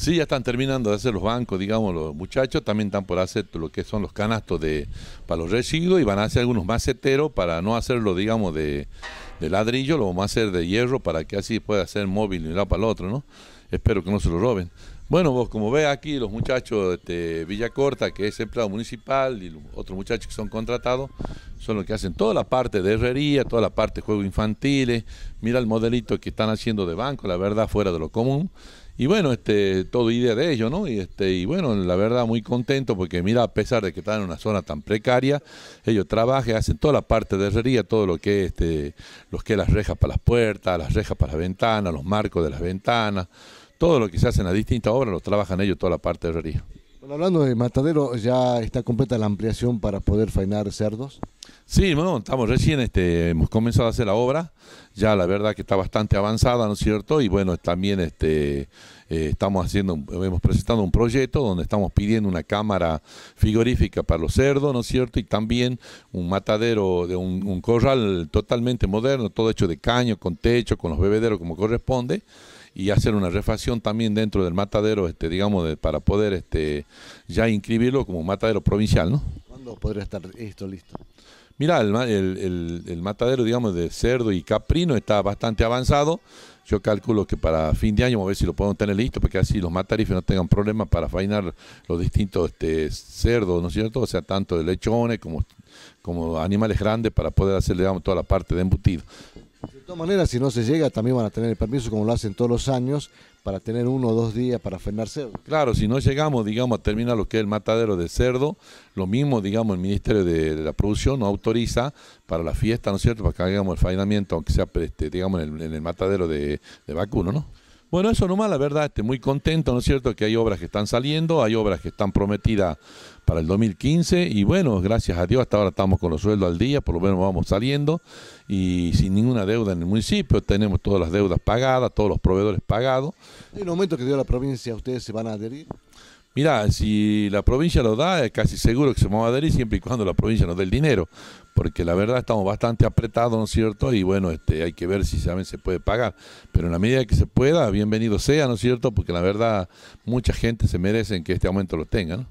Sí, ya están terminando de hacer los bancos, digamos, los muchachos también están por hacer lo que son los canastos de para los residuos y van a hacer algunos maceteros para no hacerlo, digamos, de, ladrillo, lo vamos a hacer de hierro para que así pueda ser móvil de un lado para el otro, ¿no? Espero que no se lo roben. Bueno, vos como ve aquí los muchachos de este, Villa Corta, que es empleado municipal, y otros muchachos que son contratados, son los que hacen toda la parte de herrería, toda la parte de juegos infantiles. Mira el modelito que están haciendo de banco, la verdad, fuera de lo común. Y bueno, este, todo idea de ellos, ¿no? Y este, y bueno, la verdad muy contento porque mira, a pesar de que están en una zona tan precaria, ellos trabajan, hacen toda la parte de herrería, todo lo que es este, los que las rejas para las puertas, las rejas para las ventanas, los marcos de las ventanas, todo lo que se hace en las distintas obras, lo trabajan ellos toda la parte de herrería. Bueno, hablando de matadero, ¿ya está completa la ampliación para poder fainar cerdos? Sí, bueno, estamos recién, este, hemos comenzado a hacer la obra, ya la verdad que está bastante avanzada, ¿no es cierto? Y bueno, también este, eh, estamos haciendo, hemos presentado un proyecto donde estamos pidiendo una cámara frigorífica para los cerdos, ¿no es cierto? Y también un matadero, de un, corral totalmente moderno, todo hecho de caño, con techo, con los bebederos como corresponde y hacer una refacción también dentro del matadero, este, digamos, para poder este, ya inscribirlo como matadero provincial, ¿no? No, podría estar esto listo? Mira el, matadero, digamos, de cerdo y caprino está bastante avanzado. Yo calculo que para fin de año, a ver si lo podemos tener listo, porque así los matarifes no tengan problemas para fainar los distintos este, cerdos, ¿no es cierto? O sea, tanto de lechones como, como animales grandes para poder hacer, digamos, toda la parte de embutido todas maneras, si no se llega, también van a tener el permiso, como lo hacen todos los años, para tener uno o dos días para frenar cerdo. Claro, si no llegamos, digamos, a terminar lo que es el matadero de cerdo, lo mismo, digamos, el Ministerio de, la Producción no autoriza para la fiesta, ¿no es cierto?, para que hagamos el faenamiento, aunque sea, este, digamos, en el, matadero de, de vacuno, ¿no? Bueno, eso nomás, la verdad, estoy muy contento, ¿no es cierto?, que hay obras que están saliendo, hay obras que están prometidas para el 2015 y bueno, gracias a Dios hasta ahora estamos con los sueldos al día, por lo menos vamos saliendo y sin ninguna deuda en el municipio, tenemos todas las deudas pagadas, todos los proveedores pagados. ¿En el momento que dio la provincia, ustedes se van a adherir? Mirá, si la provincia lo da, es casi seguro que se va a adherir siempre y cuando la provincia nos dé el dinero, porque la verdad estamos bastante apretados, ¿no es cierto? Y bueno, este, hay que ver si saben se puede pagar, pero en la medida que se pueda, bienvenido sea, ¿no es cierto? Porque la verdad mucha gente se merece que este aumento lo tenga, ¿no?